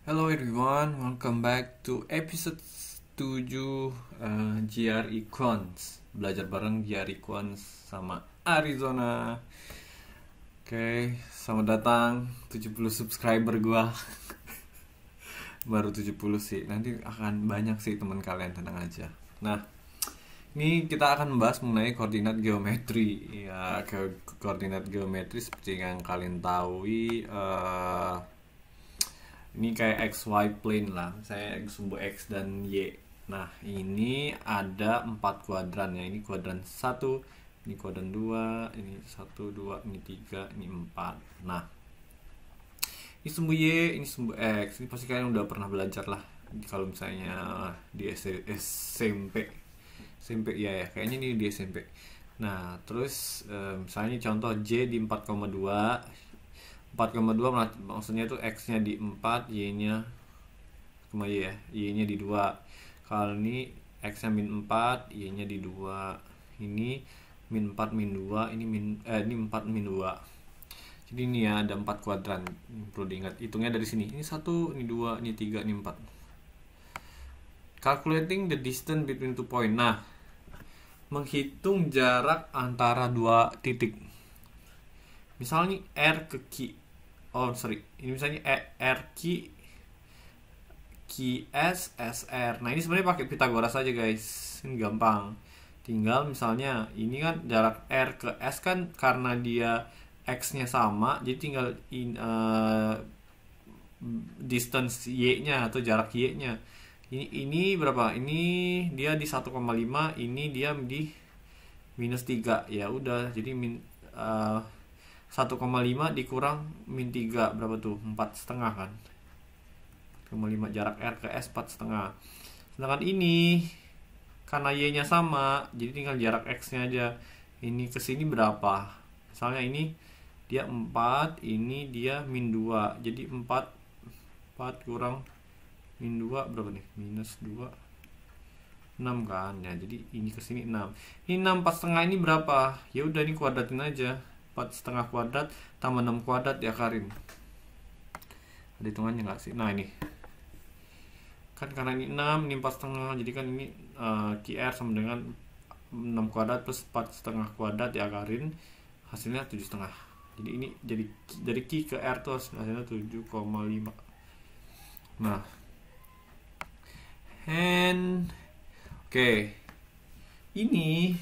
Hello everyone, welcome back to episode 7 uh, eh, GR Quants e Belajar bareng GR Quants e sama Arizona Oke, okay, selamat datang 70 subscriber gua Baru 70 sih, nanti akan banyak sih teman kalian, tenang aja Nah, ini kita akan membahas mengenai koordinat geometri Ya, koordinat geometri seperti yang kalian tahu uh, ini kayak xy plane lah saya sumbu x dan y nah ini ada empat kuadran ya ini kuadran satu ini kuadran dua ini satu dua ini tiga ini empat nah ini sumbu y ini sumbu x ini pasti kalian udah pernah belajar lah kalau misalnya di SMP SMP ya ya kayaknya ini di SMP nah terus eh, misalnya contoh J di 4,2 4,2 maksudnya itu X nya di 4 Y nya cuma Y ya Y nya di 2 kalau ini X nya min 4 Y nya di 2 ini min 4 min 2 ini min eh, ini 4 min 2 jadi ini ya ada 4 kuadran perlu diingat hitungnya dari sini ini 1 ini 2 ini 3 ini 4 calculating the distance between two point nah menghitung jarak antara dua titik misalnya R ke Q oh sorry ini misalnya e, R Q Q S S R nah ini sebenarnya pakai Pitagoras aja guys ini gampang tinggal misalnya ini kan jarak R ke S kan karena dia X nya sama jadi tinggal in, uh, distance Y nya atau jarak Y nya ini ini berapa ini dia di 1,5 ini dia di minus 3 ya udah jadi min, uh, 1,5 dikurang min 3 berapa tuh? 4 setengah kan 4,5 jarak R ke S 4 setengah sedangkan ini karena Y nya sama jadi tinggal jarak X nya aja ini ke sini berapa misalnya ini dia 4 ini dia min 2 jadi 4 4 kurang min 2 berapa nih minus 2 6 kan ya jadi ini ke sini 6 ini 6 pas setengah ini berapa ya udah ini kuadratin aja 4 setengah kuadrat tambah 6 kuadrat diakarin ya, ada hitungannya nggak sih nah ini kan karena ini 6 ini 4 setengah jadi kan ini uh, eh, QR sama dengan 6 kuadrat plus 4 setengah kuadrat ya, Karin hasilnya 7 setengah jadi ini jadi dari Q ke R tuh hasilnya 7,5 nah hand oke okay. ini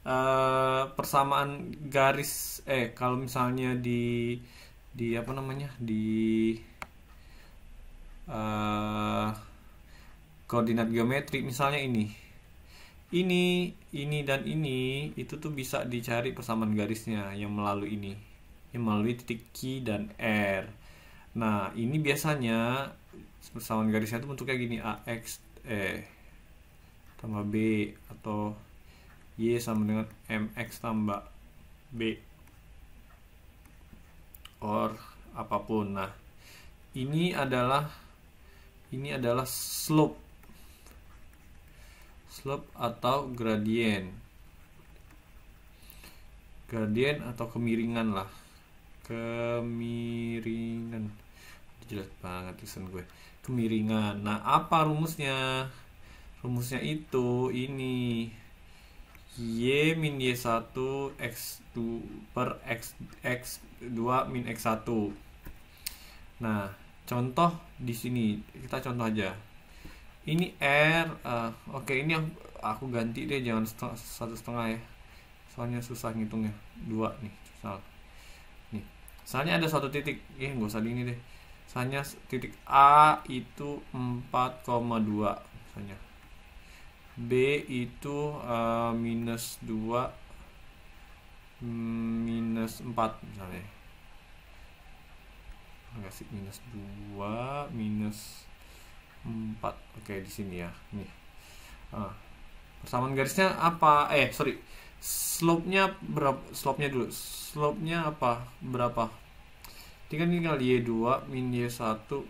Eh, persamaan garis eh kalau misalnya di di apa namanya di uh, koordinat geometri misalnya ini ini ini dan ini itu tuh bisa dicari persamaan garisnya yang melalui ini yang melalui titik Q dan R nah ini biasanya persamaan garisnya itu bentuknya gini AX eh tambah B atau Y sama dengan MX tambah B or apapun nah ini adalah ini adalah slope slope atau gradien gradien atau kemiringan lah kemiringan jelas banget tulisan gue kemiringan nah apa rumusnya rumusnya itu ini Y min Y1 X2 per X, X2 min X1 Nah, contoh di sini Kita contoh aja Ini R uh, Oke, okay, ini yang aku ganti deh Jangan satu setengah ya Soalnya susah ngitungnya Dua nih, misal Nih, soalnya ada satu titik ya Eh, nggak usah di ini deh soalnya titik A itu 4,2 Misalnya B itu uh, minus 2 mm, minus 4 misalnya enggak sih minus 2 minus 4 oke di sini ya ini uh, persamaan garisnya apa eh sorry slope-nya berapa slope-nya dulu slope-nya apa berapa tinggal tinggal Y2 min Y1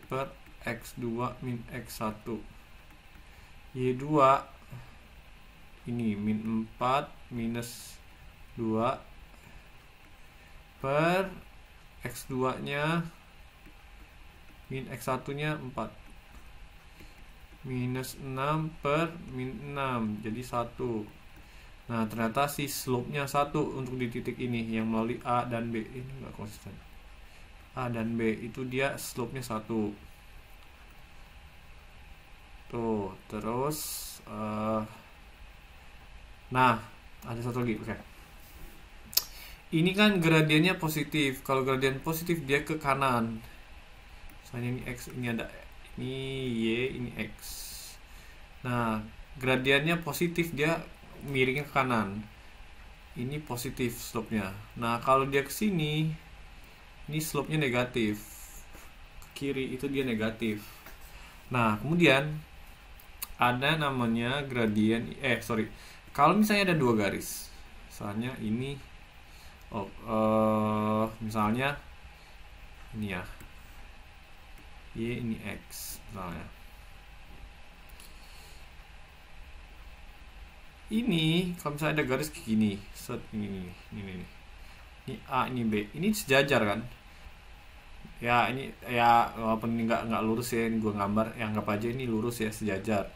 per X2 min X1 Y2 ini min 4 minus 2 per x2 nya min x1 nya 4 minus 6 per min 6 jadi 1 nah ternyata si slope nya 1 untuk di titik ini yang melalui A dan B ini enggak konsisten A dan B itu dia slope nya 1 tuh terus uh, Nah, ada satu lagi, oke. Okay. Ini kan gradiennya positif. Kalau gradien positif dia ke kanan. Misalnya ini x, ini ada ini y, ini x. Nah, gradiennya positif dia miringnya ke kanan. Ini positif slope-nya. Nah, kalau dia ke sini ini slope-nya negatif. Ke kiri itu dia negatif. Nah, kemudian ada namanya gradien eh sorry kalau misalnya ada dua garis misalnya ini oh, uh, misalnya ini ya y ini x misalnya ini kalau misalnya ada garis kayak gini set ini ini ini ini, ini a ini b ini sejajar kan ya ini ya walaupun ini nggak nggak lurus ya ini gue gambar yang anggap aja ini lurus ya sejajar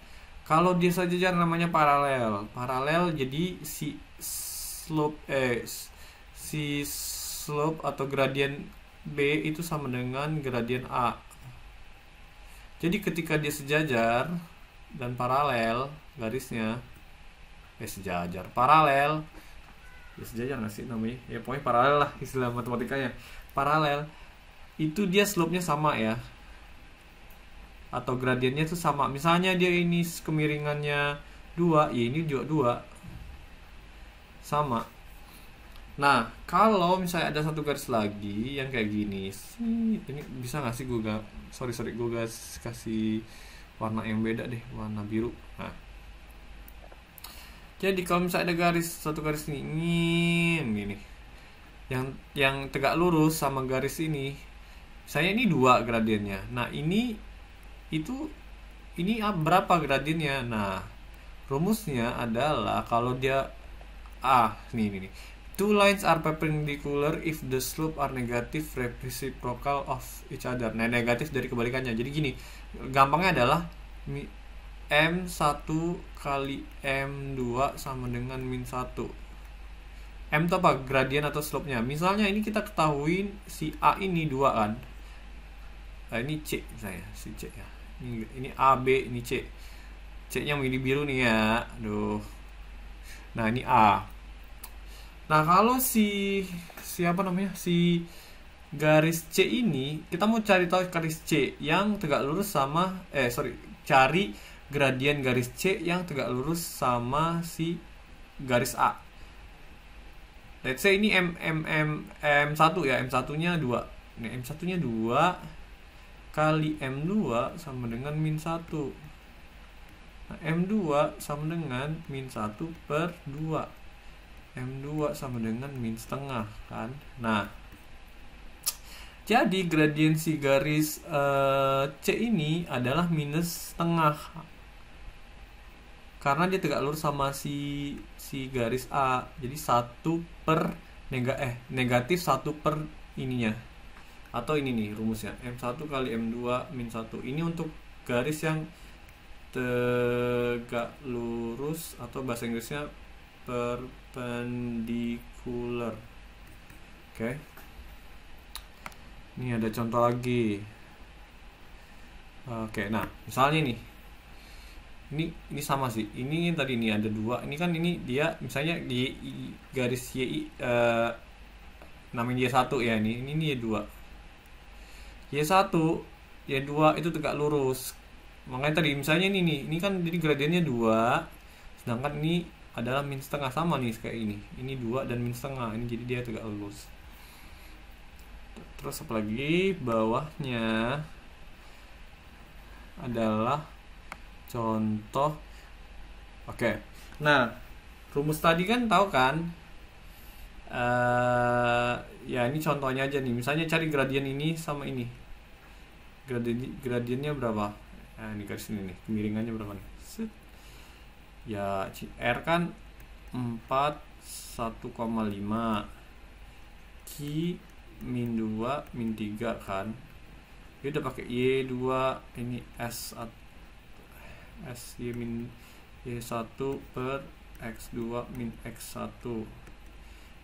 kalau dia sejajar namanya paralel. Paralel jadi si slope eh si slope atau gradien B itu sama dengan gradien A. Jadi ketika dia sejajar dan paralel garisnya eh sejajar paralel ya sejajar nggak sih namanya ya pokoknya paralel lah istilah matematikanya paralel itu dia slope-nya sama ya atau gradiennya itu sama misalnya dia ini kemiringannya dua ya ini juga dua sama nah kalau misalnya ada satu garis lagi yang kayak gini ini bisa nggak sih gue sorry sorry gue guys kasih warna yang beda deh warna biru nah jadi kalau misalnya ada garis satu garis ini ini yang yang tegak lurus sama garis ini saya ini dua gradiennya nah ini itu ini berapa gradiennya nah rumusnya adalah kalau dia ah, nih nih, nih. Two lines are perpendicular if the slope are negative reciprocal of each other. Nah, negatif dari kebalikannya. Jadi gini, gampangnya adalah M1 kali M2 sama dengan min 1. M itu apa? Gradien atau slope-nya. Misalnya ini kita ketahui si A ini 2 kan. Nah, ini C saya si C ya ini A B ini C C nya menjadi biru nih ya aduh nah ini A nah kalau si siapa namanya si garis C ini kita mau cari tahu garis C yang tegak lurus sama eh sorry cari gradien garis C yang tegak lurus sama si garis A let's say ini M M M M1 ya M1 nya 2 ini M1 nya 2 kali M2 sama dengan min 1 nah, M2 sama dengan min 1 per 2 M2 sama dengan min setengah kan nah jadi gradiensi garis uh, C ini adalah minus setengah karena dia tegak lurus sama si si garis A jadi 1 per nega eh negatif 1 per ininya atau ini nih rumusnya M1 kali M2 min 1 ini untuk garis yang tegak lurus atau bahasa Inggrisnya perpendicular oke okay. ini ada contoh lagi oke okay, nah misalnya nih ini ini sama sih ini tadi ini ada dua ini kan ini dia misalnya di garis YI uh, eh, namanya Y1 ya ini ini Y2 Y1 Y2 itu tegak lurus makanya tadi misalnya ini nih ini kan jadi gradiennya 2, sedangkan ini adalah min setengah sama nih kayak ini ini 2 dan min setengah ini jadi dia tegak lurus terus apalagi bawahnya adalah contoh oke okay. nah rumus tadi kan tahu kan uh, ya ini contohnya aja nih misalnya cari gradien ini sama ini gradien gradiennya berapa nah ini garis ini nih kemiringannya berapa nih Set. ya R kan 4 1,5 Q min 2 min 3 kan ini udah pakai Y2 ini S S Y min Y1 per X2 min X1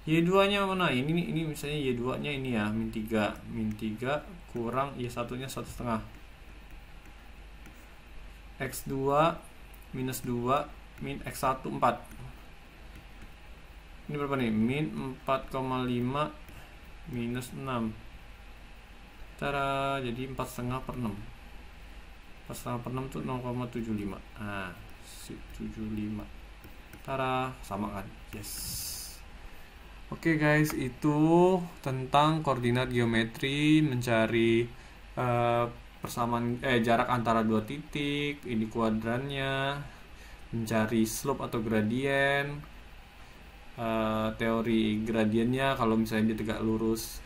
Y2 nya mana ini ini misalnya Y2 nya ini ya min 3 min 3 kurang Y1 nya satu setengah X2 minus 2 min X1 4 ini berapa nih min 4,5 minus 6 cara jadi 4 setengah per 6 4 setengah per 6 tuh 0,75 nah 75 tara sama kan yes Oke okay guys, itu tentang koordinat geometri mencari uh, persamaan eh jarak antara dua titik, ini kuadrannya, mencari slope atau gradien, uh, eh, teori gradiennya kalau misalnya dia tegak lurus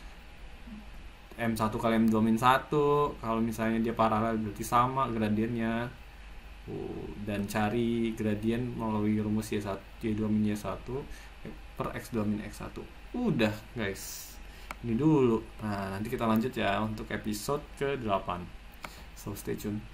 M1 kali M2 min 1 kalau misalnya dia paralel berarti sama gradiennya uh, dan cari gradien melalui rumus Y1 Y2 min Y1 per X2 min X1 udah guys ini dulu nah nanti kita lanjut ya untuk episode ke 8 so stay tune